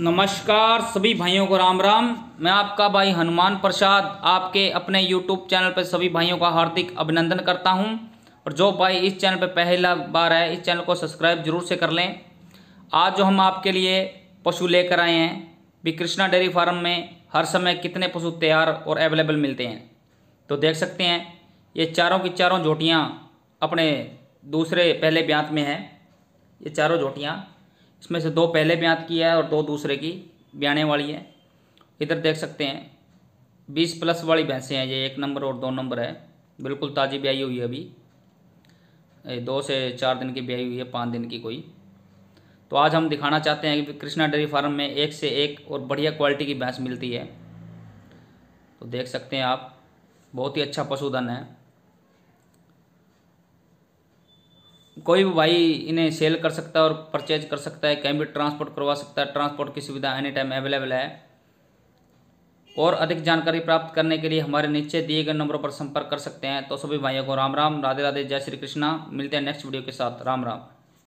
नमस्कार सभी भाइयों को राम राम मैं आपका भाई हनुमान प्रसाद आपके अपने यूट्यूब चैनल पर सभी भाइयों का हार्दिक अभिनंदन करता हूं और जो भाई इस चैनल पर पहला बार है इस चैनल को सब्सक्राइब जरूर से कर लें आज जो हम आपके लिए पशु लेकर आए हैं भी कृष्णा डेयरी फार्म में हर समय कितने पशु तैयार और अवेलेबल मिलते हैं तो देख सकते हैं ये चारों की चारों झोटियाँ अपने दूसरे पहले ब्यांत में हैं ये चारों झोटियाँ इसमें से दो पहले ब्यात की है और दो दूसरे की ब्याने वाली है इधर देख सकते हैं बीस प्लस वाली भैंसें हैं ये एक नंबर और दो नंबर है बिल्कुल ताज़ी ब्याई हुई है अभी दो से चार दिन की ब्याई हुई है पाँच दिन की कोई तो आज हम दिखाना चाहते हैं कि कृष्णा डेयरी फार्म में एक से एक और बढ़िया क्वालिटी की भैंस मिलती है तो देख सकते हैं आप बहुत ही अच्छा पशुधन है कोई भी भाई इन्हें सेल कर सकता है और परचेज कर सकता है कहीं भी ट्रांसपोर्ट करवा सकता है ट्रांसपोर्ट की सुविधा एनी टाइम अवेलेबल है और अधिक जानकारी प्राप्त करने के लिए हमारे नीचे दिए गए नंबरों पर संपर्क कर सकते हैं तो सभी भाइयों को राम राम राधे राधे जय श्री कृष्णा मिलते हैं नेक्स्ट वीडियो के साथ राम राम